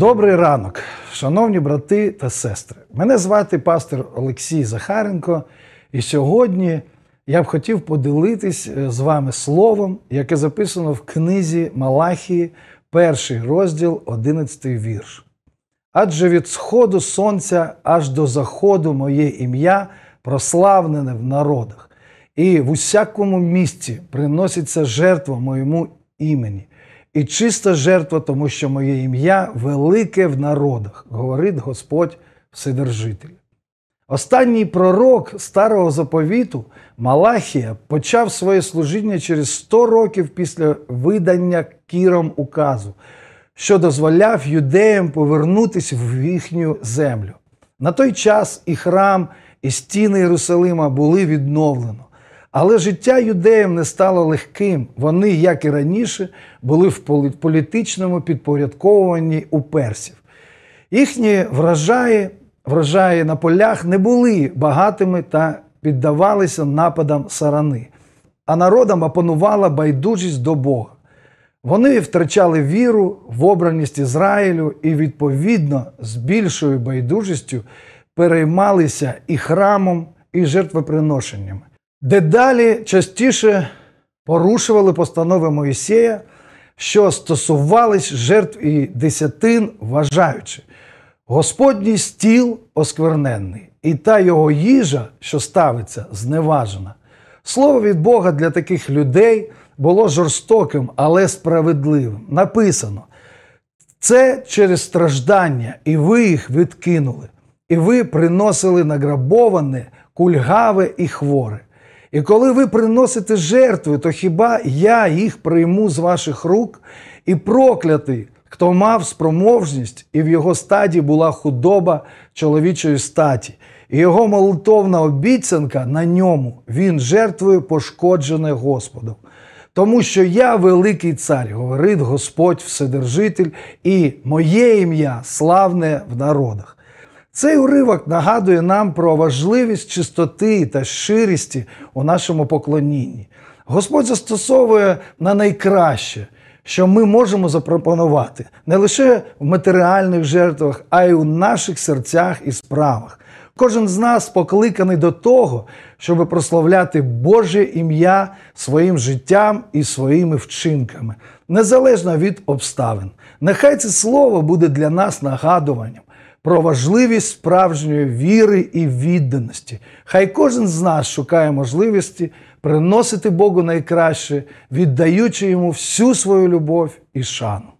Добрий ранок, шановні брати та сестри. Мене звати пастор Олексій Захаренко, і сьогодні я б хотів поділитись е, з вами словом, яке записано в книзі Малахії, перший розділ, 11 вірш. Адже від сходу сонця аж до заходу моє ім'я прославлене в народах, і в усякому місці приноситься жертва моєму імені і чиста жертва, тому що моє ім'я велике в народах, говорить Господь Вседержитель. Останній пророк старого заповіту Малахія почав своє служіння через 100 років після видання кіром указу, що дозволяв юдеям повернутися в їхню землю. На той час і храм, і стіни Єрусалима були відновлено. Але життя юдеям не стало легким. Вони, як і раніше, були в політичному підпорядковуванні у персів. Їхні вражаї врожаї на полях не були багатими та піддавалися нападам сарани, а народам опанувала байдужість до Бога. Вони втрачали віру в обраність Ізраїлю і, відповідно, з більшою байдужістю переймалися і храмом, і жертвоприношеннями дедалі частіше порушували постанови Моїсея, що стосувались жертв і десятин, вважаючи, Господній стіл оскверненний, і та його їжа, що ставиться, зневажена. Слово від Бога для таких людей було жорстоким, але справедливим. Написано: це через страждання, і ви їх відкинули, і ви приносили награбоване, кульгаве і хворе. І коли ви приносите жертви, то хіба я їх прийму з ваших рук і проклятий, хто мав спроможність, і в його стаді була худоба чоловічої статі, і його молитовна обіцянка на ньому він жертвою пошкоджене Господом. Тому що я великий цар, говорить Господь Вседержитель, і моє ім'я славне в народах. Цей уривок нагадує нам про важливість чистоти та щирісті у нашому поклонінні. Господь застосовує на найкраще, що ми можемо запропонувати не лише в матеріальних жертвах, а й у наших серцях і справах. Кожен з нас покликаний до того, щоб прославляти Боже ім'я своїм життям і своїми вчинками, незалежно від обставин. Нехай це слово буде для нас нагадуванням, про важливість справжньої віри і відданості. Хай кожен з нас шукає можливості приносити Богу найкраще, віддаючи йому всю свою любов і шану.